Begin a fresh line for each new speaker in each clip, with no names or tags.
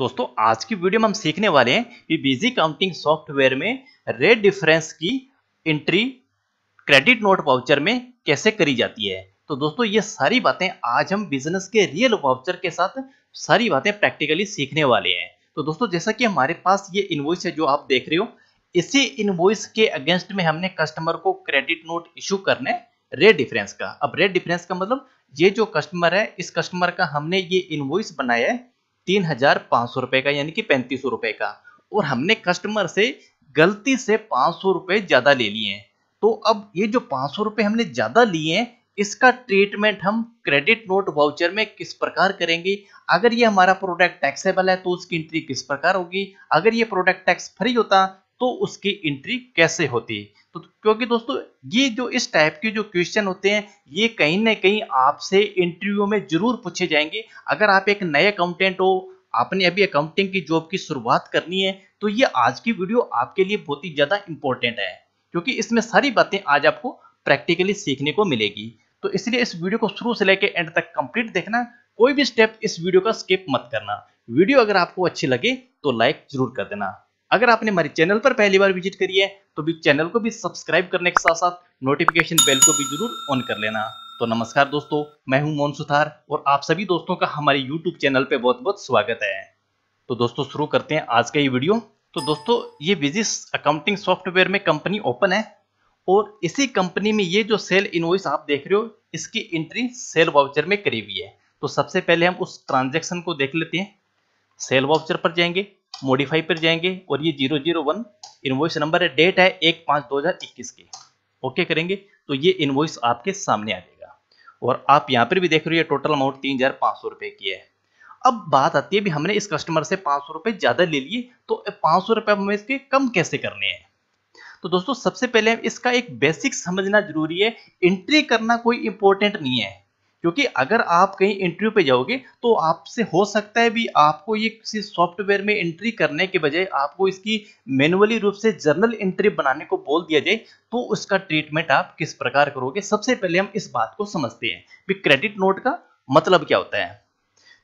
दोस्तों आज की वीडियो में हम सीखने वाले हैं कि बीजी काउंटिंग सॉफ्टवेयर में रेट डिफरेंस की एंट्री क्रेडिट नोट वाउचर में कैसे करी जाती है तो दोस्तों ये सारी बातें आज हम बिजनेस के रियल वाउचर के साथ सारी बातें प्रैक्टिकली सीखने वाले हैं तो दोस्तों जैसा कि हमारे पास ये इन्वॉइस है जो आप देख रहे हो इसी इन्वॉइस के अगेंस्ट में हमने कस्टमर को क्रेडिट नोट इशू करने रेट डिफरेंस का अब रेट डिफरेंस का मतलब ये जो कस्टमर है इस कस्टमर का हमने ये इन्वॉइस बनाया है तीन हजार पांच सौ रुपए का यानी कि पैंतीस सौ रुपए का और हमने कस्टमर से गलती से पांच सौ रुपए ज़्यादा ले लिए हैं तो अब ये जो पांच सौ रुपए हमने ज़्यादा लिए हैं इसका ट्रीटमेंट हम क्रेडिट नोट वाउचर में किस प्रकार करेंगे अगर ये हमारा प्रोडक्ट टैक्सेबल है तो उसकी एंट्री किस प्रकार होगी अगर ये प्रोडक्ट टैक्स फ्री होता तो उसकी एंट्री कैसे होती तो क्योंकि दोस्तों ये जो इस टाइप के जो क्वेश्चन होते हैं ये कहीं ना कहीं आपसे इंटरव्यू में जरूर पूछे जाएंगे अगर आप एक नए अकाउंटेंट हो आपने अभी अकाउंटिंग की जॉब की शुरुआत करनी है तो ये आज की वीडियो आपके लिए बहुत ही ज़्यादा इंपॉर्टेंट है क्योंकि इसमें सारी बातें आज आपको प्रैक्टिकली सीखने को मिलेगी तो इसलिए इस वीडियो को शुरू से लेकर एंड तक कंप्लीट देखना कोई भी स्टेप इस वीडियो का स्किप मत करना वीडियो अगर आपको अच्छी लगे तो लाइक जरूर कर देना अगर आपने हमारे चैनल पर पहली बार विजिट करी है तो भी चैनल को भी सब्सक्राइब करने के साथ साथ नोटिफिकेशन बेल को भी जरूर ऑन कर लेना तो नमस्कार दोस्तों मैं हूं मोहन सुथार और आप सभी दोस्तों का हमारे यूट्यूब चैनल पर बहुत बहुत स्वागत है तो दोस्तों शुरू करते हैं आज का ये वीडियो तो दोस्तों ये विजिस अकाउंटिंग सॉफ्टवेयर में कंपनी ओपन है और इसी कंपनी में ये जो सेल इनवॉइस आप देख रहे हो इसकी एंट्री सेल वाउचर में करी हुई है तो सबसे पहले हम उस ट्रांजैक्शन को देख लेते हैं सेल वाउचर पर जाएंगे मोडिफाई पर जाएंगे और ये जीरो जीरो वन नंबर है डेट है एक पांच दो हज़ार इक्कीस के ओके करेंगे तो ये इनवॉइस आपके सामने आ जाएगा और आप यहाँ पर भी देख रहे हो ये टोटल अमाउंट तीन हज़ार पांच सौ रुपए की है अब बात आती है भी हमने इस कस्टमर से पांच सौ रुपए ज़्यादा ले लिए तो पांच सौ रुपए हमें इसके कम कैसे करने हैं तो दोस्तों सबसे पहले इसका एक बेसिक समझना जरूरी है एंट्री करना कोई इंपॉर्टेंट नहीं है क्योंकि अगर आप कहीं इंटरव्यू पे जाओगे तो आपसे हो सकता है भी आपको ये किसी सॉफ्टवेयर में एंट्री करने के बजाय आपको इसकी मैनुअली रूप से जर्नल एंट्री बनाने को बोल दिया जाए तो उसका ट्रीटमेंट आप किस प्रकार करोगे सबसे पहले हम इस बात को समझते हैं कि क्रेडिट नोट का मतलब क्या होता है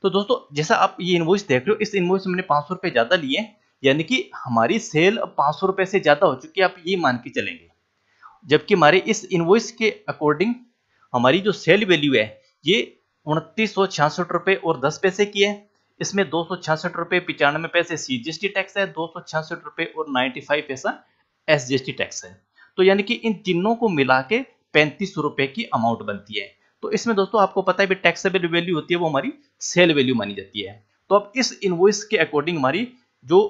तो दोस्तों जैसा आप ये इन्वॉइस देख रहे हो इस इन्वॉइस हमने पाँच सौ ज़्यादा लिए यानी कि हमारी सेल पाँच सौ से ज़्यादा हो चुकी है आप ये मान के चलेंगे जबकि हमारे इस इन्वॉइस के अकॉर्डिंग हमारी जो सेल वैल्यू है ये उनतीस सौ छियासठ और दस पैसे की है इसमें दो सौ छियासठ रुपए पिचानवे पैसे C G S T tax है दो सौ छियासठ रुपए और नाइनटी फाइव पैसा S G S T tax है तो यानी कि इन तीनों को मिला के पैंतीस रुपए की अमाउंट बनती है तो इसमें दोस्तों आपको पता है टैक्सेबल वैल्यू होती है वो हमारी सेल वैल्यू मानी जाती है तो अब इस इनवॉइस के अकॉर्डिंग हमारी जो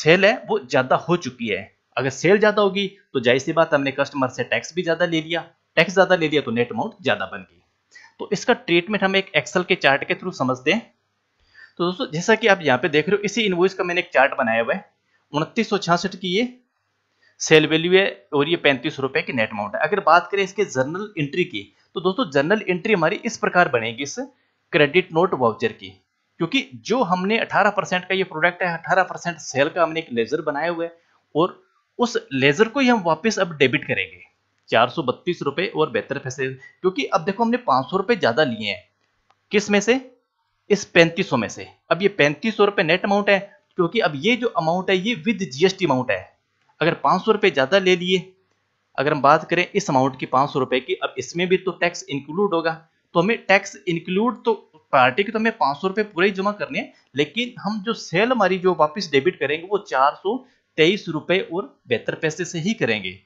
सेल है वो ज़्यादा हो चुकी है अगर सेल ज़्यादा होगी तो जाहिर सी बात हमने कस्टमर से टैक्स भी ज़्यादा ले लिया टैक्स ज़्यादा ले लिया तो नेट अमाउंट ज़्यादा बन गई तो इसका ट्रीटमेंट हम एक एक्सेल के चार्ट के थ्रू समझते हैं तो दोस्तों जैसा कि आप यहाँ पे देख रहे हो इसी इनवॉइस का मैंने एक चार्ट बनाया हुआ है उनतीस की ये सेल वैल्यू है और ये पैंतीस रुपए की नेट अमाउंट है अगर बात करें इसके जर्नल एंट्री की तो दोस्तों जर्नल एंट्री हमारी इस प्रकार बनेगी इस क्रेडिट नोट वाउचर की क्योंकि जो हमने 18 परसेंट का ये प्रोडक्ट है 18 परसेंट सेल का हमने एक लेजर बनाया हुआ है और उस लेजर को ही हम वापस अब डेबिट करेंगे चार सौ बत्तीस और बेहतर पैसे क्योंकि अब देखो हमने पांच सौ ज़्यादा लिए हैं किस में से इस पैंतीस सौ में से अब ये पैंतीस सौ नेट अमाउंट है क्योंकि अब ये जो अमाउंट है ये विद जीएसटी अमाउंट है अगर पांच सौ ज़्यादा ले लिए अगर हम बात करें इस अमाउंट की पांच सौ की अब इसमें भी तो टैक्स इंक्लूड होगा तो हमें टैक्स इंक्लूड तो पार्टी के तो हमें पांच सौ पूरे ही जमा करने हैं लेकिन हम जो सेल हमारी जो वापस डेबिट करेंगे वो चार सौ तेईस और बेहतर पैसे से ही करेंगे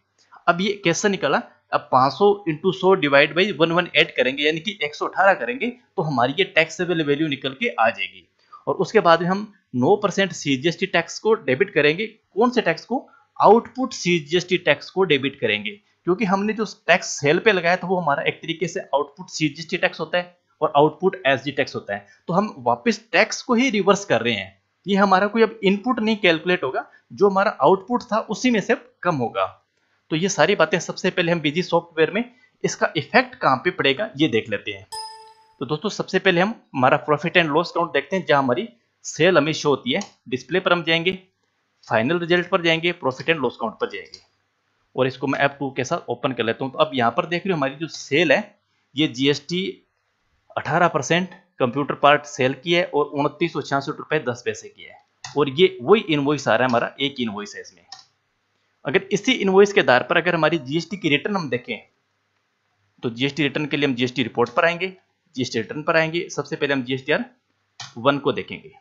अब ये कैसे निकला अब 500 सौ इंटू सौ divide by one one add करेंगे यानी कि 118 करेंगे तो हमारी ये टैक्सेबल वैल्यू निकल के आ जाएगी और उसके बाद में हम 9 परसेंट सी टैक्स को डेबिट करेंगे कौन से टैक्स को आउटपुट सी टैक्स को डेबिट करेंगे क्योंकि हमने जो टैक्स सेल पे लगाया था वो हमारा एक तरीके से आउटपुट सी टैक्स होता है और आउटपुट एस टैक्स होता है तो हम वापिस टैक्स को ही रिवर्स कर रहे हैं ये हमारा कोई अब इनपुट नहीं कैलकुलेट होगा जो हमारा आउटपुट था उसी में से कम होगा तो ये सारी बातें सबसे पहले हम बिजी सॉफ्टवेयर में इसका इफेक्ट कहाँ पे पड़ेगा ये देख लेते हैं तो दोस्तों सबसे पहले हम हमारा प्रॉफिट एंड लॉस अकाउंट देखते हैं जहाँ हमारी सेल हमें शो होती है डिस्प्ले पर हम जाएंगे फाइनल रिजल्ट पर जाएंगे प्रॉफिट एंड लॉस अकाउंट पर जाएंगे और इसको मैं ऐप टू के साथ ओपन कर लेता हूँ तो अब यहाँ पर देख रहे हो हमारी जो सेल है ये टी अठारह परसेंट कंप्यूटर पार्ट सेल की है और उनतीस सौ छियासठ रुपये दस पैसे की है और ये वही इन्वॉइस आ रहा है हमारा एक इन्वॉइस है इसमें अगर इसी इनवॉइस के आधार पर अगर हमारी जीएसटी की रिटर्न हम देखें तो जीएसटी रिटर्न के लिए हम जीएसटी रिपोर्ट पर आएंगे जीएसटी रिटर्न पर आएंगे सबसे पहले हम जीएसटीआर वन को देखेंगे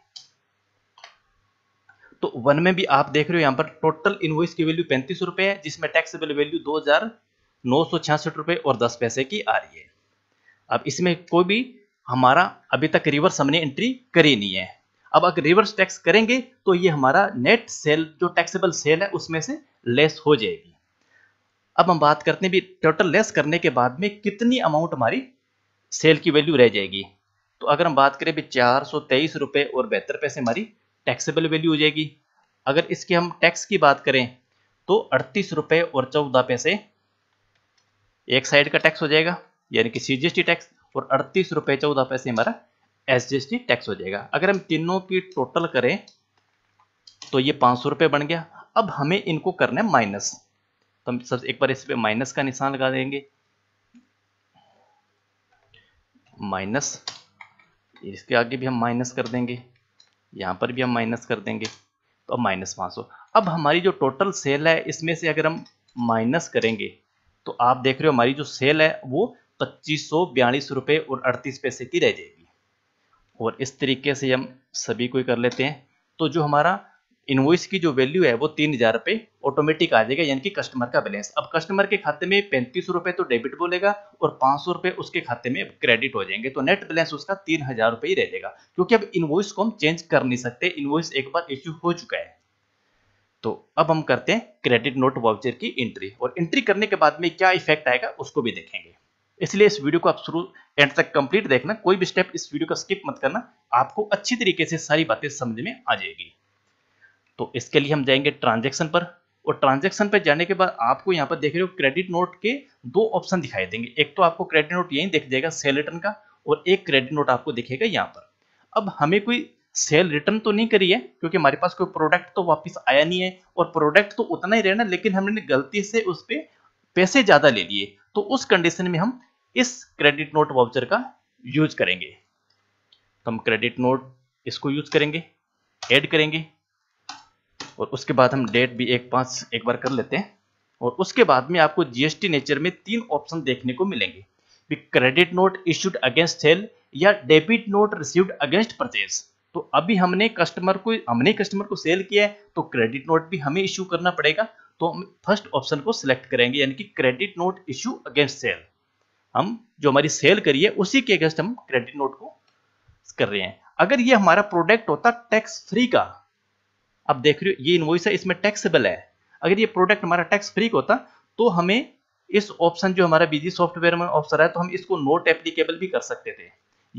तो वन में भी आप देख रहे हो यहां पर टोटल इनवॉइस की वैल्यू पैंतीस रुपए है जिसमें टैक्सेबल वैल्यू दो हजार नौ सौ छियासठ रुपए और दस पैसे की आ रही है अब इसमें कोई भी हमारा अभी तक रिवर्स हमने एंट्री करी नहीं है अब अगर रिवर्स टैक्स करेंगे तो ये हमारा नेट सेल जो टैक्सेबल सेल है उसमें से लेस हो जाएगी अब हम बात करते हैं भी टोटल लेस करने के बाद में कितनी अमाउंट हमारी सेल की वैल्यू रह जाएगी तो अगर हम बात करें भी चार सौ तेईस रुपये और बेहतर पैसे हमारी टैक्सेबल वैल्यू हो जाएगी अगर इसके हम टैक्स की बात करें तो अड़तीस रुपये और चौदह पैसे एक साइड का टैक्स हो जाएगा यानी कि सीजीएसटी टैक्स और अड़तीस रुपये चौदह पैसे हमारा एसजीएसटी टैक्स हो जाएगा अगर हम तीनों की टोटल करें तो ये पाँच सौ रुपये बन गया अब हमें इनको करना है माइनस तो हम सबसे एक बार इस पे माइनस का निशान लगा देंगे माइनस इसके आगे भी हम माइनस कर देंगे यहां पर भी हम माइनस कर देंगे तो अब माइनस पांच सौ अब हमारी जो टोटल सेल है इसमें से अगर हम माइनस करेंगे तो आप देख रहे हो हमारी जो सेल है वो पच्चीस सौ बयालीस रुपए और अड़तीस पैसे की रह जाएगी और इस तरीके से हम सभी को कर लेते हैं तो जो हमारा इनवॉइस की जो वैल्यू है वो तीन हजार रुपए ऑटोमेटिक आ जाएगा यानी कि कस्टमर का बैलेंस अब कस्टमर के खाते में पैंतीस रुपए तो डेबिट बोलेगा और पांच सौ रुपए उसके खाते में क्रेडिट हो जाएंगे तो नेट बैलेंस उसका तीन हजार रुपए ही रह जाएगा क्योंकि अब इनवॉइस को हम चेंज कर नहीं सकते इनवॉइस एक बार इश्यू हो चुका है तो अब हम करते हैं क्रेडिट नोट वाउचर की एंट्री और एंट्री करने के बाद में क्या इफेक्ट आएगा उसको भी देखेंगे इसलिए इस वीडियो को आप शुरू एंड तक कंप्लीट देखना कोई भी स्टेप इस वीडियो का स्किप मत करना आपको अच्छी तरीके से सारी बातें समझ में आ जाएगी तो इसके लिए हम जाएंगे ट्रांजेक्शन पर और ट्रांजेक्शन पर जाने के बाद आपको यहाँ पर देख रहे हो क्रेडिट नोट के दो ऑप्शन दिखाई देंगे एक तो आपको क्रेडिट नोट यही देख जाएगा सेल रिटर्न का और एक क्रेडिट नोट आपको दिखेगा यहाँ पर अब हमें कोई सेल रिटर्न तो नहीं करी है क्योंकि हमारे पास कोई प्रोडक्ट तो वापस आया नहीं है और प्रोडक्ट तो उतना ही रहना लेकिन हमने गलती से उस पर पैसे ज़्यादा ले लिए तो उस कंडीशन में हम इस क्रेडिट नोट वाउचर का यूज करेंगे तो हम क्रेडिट नोट इसको यूज करेंगे एड करेंगे और उसके बाद हम डेट भी एक पांच एक बार कर लेते हैं और उसके बाद में आपको जीएसटी नेचर में तीन ऑप्शन देखने को मिलेंगे credit note issued against sale या debit note received against purchase तो अभी हमने कस्टमर को हमने कस्टमर को सेल किया है तो क्रेडिट नोट भी हमें इश्यू करना पड़ेगा तो हम फर्स्ट ऑप्शन को सिलेक्ट करेंगे यानी कि credit note issue against sale हम जो हमारी सेल करी है उसी के अगेंस्ट हम क्रेडिट नोट को कर रहे हैं अगर ये हमारा प्रोडक्ट होता टैक्स फ्री का अब देख रहे हो ये इन्वॉइस है इसमें टैक्सेबल है अगर ये प्रोडक्ट हमारा टैक्स फ्री होता तो हमें इस ऑप्शन जो हमारा बिजी सॉफ्टवेयर में ऑप्शन है तो हम इसको नोट एप्लीकेबल भी कर सकते थे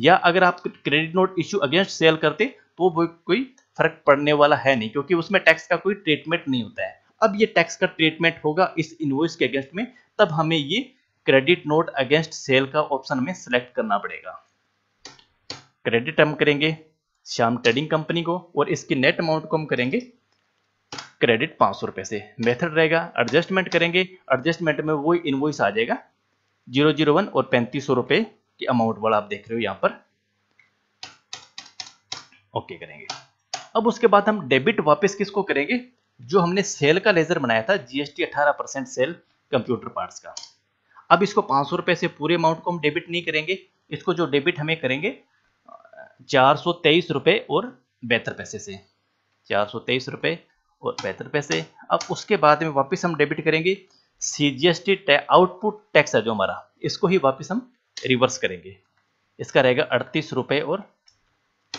या अगर आप credit note issue against sale करते तो वो कोई फर्क पड़ने वाला है नहीं क्योंकि उसमें टैक्स का कोई ट्रीटमेंट नहीं होता है अब ये टैक्स का ट्रीटमेंट होगा इस इन्वॉइस के अगेंस्ट में तब हमें ये क्रेडिट नोट अगेंस्ट सेल का ऑप्शन हमें सेलेक्ट करना पड़ेगा क्रेडिट हम करेंगे श्याम ट्रेडिंग कंपनी को और इसकी नेट अमाउंट को हम करेंगे क्रेडिट पांच सौ रुपए से मेथड रहेगा एडजस्टमेंट करेंगे एडजस्टमेंट में वही इन्वॉइस आ जाएगा जीरो जीरो वन और पैंतीस सौ रुपए की अमाउंट वाला आप देख रहे हो यहां पर ओके करेंगे अब उसके बाद हम डेबिट वापस किसको करेंगे जो हमने सेल का लेजर बनाया था जीएसटी अठारह परसेंट सेल कंप्यूटर पार्ट का अब इसको पांच सौ रुपए से पूरे अमाउंट को हम डेबिट नहीं करेंगे इसको जो डेबिट हमें करेंगे चार सौ तेईस रुपए और बेहतर पैसे से चार सौ तेईस रुपए और बेहतर पैसे अब उसके बाद में वापस हम डेबिट करेंगे C G S T output tax है जो हमारा इसको ही वापस हम रिवर्स करेंगे इसका रहेगा अड़तीस रुपये और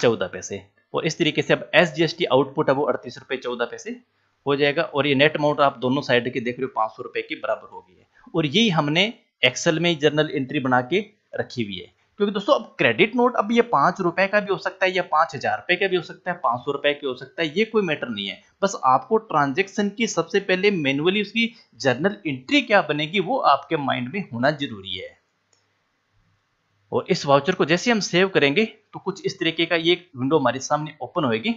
चौदह पैसे और इस तरीके से अब S G S T output है वो अड़तीस रुपये चौदह पैसे हो जाएगा और ये नेट अमाउंट आप दोनों साइड के देख रहे हो पाँच सौ रुपये के बराबर हो गई है और यही हमने एक्सेल में जर्नल एंट्री बना के रखी हुई है क्योंकि दोस्तों अब क्रेडिट नोट अब ये पांच रुपए का भी हो सकता है या पांच हजार रुपए का भी हो सकता है पांच सौ रुपए का हो सकता है ये कोई मैटर नहीं है बस आपको ट्रांजेक्शन की सबसे पहले मैनुअली उसकी जर्नल एंट्री क्या बनेगी वो आपके माइंड में होना जरूरी है और इस वाउचर को जैसे हम सेव करेंगे तो कुछ इस तरीके का ये विंडो हमारे सामने ओपन होगी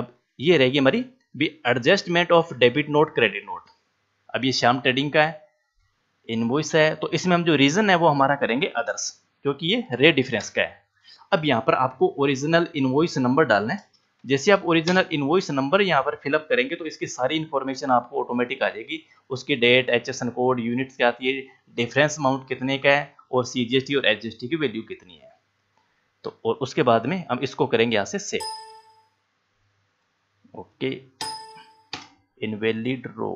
अब ये रहेगी हमारी भी adjustment of debit note credit note अब ये श्याम ट्रेडिंग का है इनवॉइस है तो इसमें हम जो रीजन है वो हमारा करेंगे अदर्स क्योंकि ये रेट डिफरेंस का है अब यहाँ पर आपको ओरिजिनल इन्वॉइस नंबर डालना है जैसे आप ओरिजिनल इन्वॉइस नंबर यहाँ पर फिलअप करेंगे तो इसकी सारी इन्फॉर्मेशन आपको ऑटोमेटिक आ जाएगी उसकी डेट एच कोड यूनिट्स क्या आती है डिफरेंस अमाउंट कितने का है और सी और एच की वैल्यू कितनी है तो और उसके बाद में हम इसको करेंगे यहाँ से save okay invalid row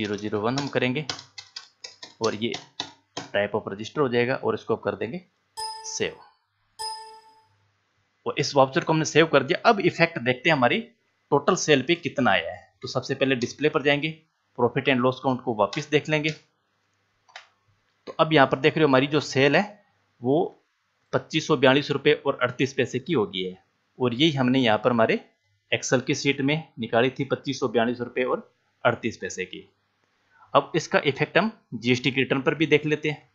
zero zero one हम करेंगे और ये टाइप ऑफ रजिस्टर हो जाएगा और इसको कर देंगे सेव और इस वाउचर को हमने सेव कर दिया अब इफेक्ट देखते हैं हमारी टोटल सेल पे कितना आया है तो सबसे पहले डिस्प्ले पर जाएंगे प्रॉफिट एंड लॉस काउंट को वापस देख लेंगे तो अब यहां पर देख रहे हो हमारी जो सेल है वो पच्चीस रुपए और 38 पैसे की होगी है और यही हमने यहां पर हमारे एक्सल की सीट में निकाली थी पच्चीस रुपए और 38 पैसे की अब इसका इफेक्ट हम जीएसटी रिटर्न पर भी देख लेते हैं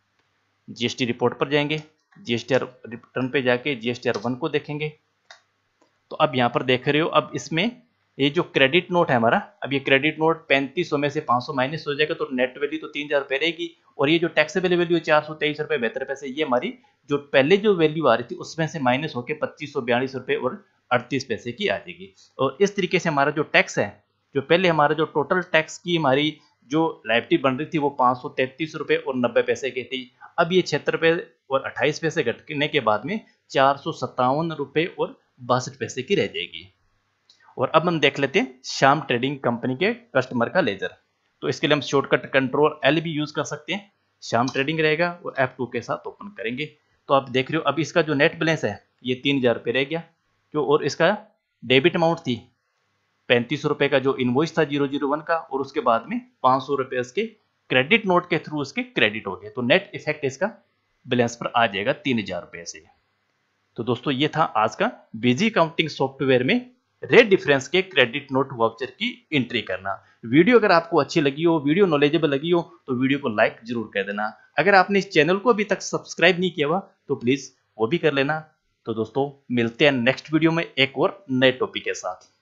जीएसटी रिपोर्ट पर जाएंगे जीएसटी रिटर्न पे जाके जीएसटी वन को देखेंगे तो अब यहाँ पर देख रहे हो अब इसमें ये जो क्रेडिट नोट है हमारा अब ये क्रेडिट नोट पैंतीस में से 500 माइनस हो जाएगा तो नेट वैल्यू तो तीन हज़ार रुपए रहेगी और ये जो टैक्स वैल्यू चार सौ तेईस रुपये बेहतर पैसे ये हमारी जो पहले जो वैल्यू आ रही थी उसमें से माइनस होकर पच्चीस सौ बयालीस रुपये और अड़तीस पैसे की आ जाएगी और इस तरीके से हमारा जो टैक्स है जो पहले हमारा जो टोटल टैक्स की हमारी जो लाइब्टी बन रही थी वो पाँच सौ तैंतीस रुपये और नब्बे पैसे की थी अब ये छिहत्तर रुपये और अट्ठाईस पैसे घटने के बाद में चार सौ सत्तावन रुपये और बासठ पैसे की रह जाएगी और अब हम देख लेते हैं शाम ट्रेडिंग कंपनी के कस्टमर का लेजर तो इसके लिए हम शॉर्टकट कंट्रोल एल भी यूज़ कर सकते हैं शाम ट्रेडिंग रहेगा और एफ टू के साथ ओपन करेंगे तो आप देख रहे हो अब इसका जो नेट बैलेंस है ये तीन हज़ार रुपये रह गया क्यों और इसका डेबिट अमाउंट थी पैंतीस रुपए का जो इन्वॉइस था जीरो जीरो वन का और उसके बाद में पांच सौ रुपए उसके क्रेडिट नोट के थ्रू उसके क्रेडिट हो गए तो नेट इफेक्ट इसका बैलेंस पर आ जाएगा तीन हजार रुपए से तो दोस्तों ये था आज का बिजी काउंटिंग सॉफ्टवेयर में रेट डिफरेंस के क्रेडिट नोट वाउचर की एंट्री करना वीडियो अगर आपको अच्छी लगी हो वीडियो नॉलेजेबल लगी हो तो वीडियो को लाइक जरूर कर देना अगर आपने इस चैनल को अभी तक सब्सक्राइब नहीं किया हुआ तो प्लीज़ वो भी कर लेना तो दोस्तों मिलते हैं नेक्स्ट वीडियो में एक और नए टॉपिक के साथ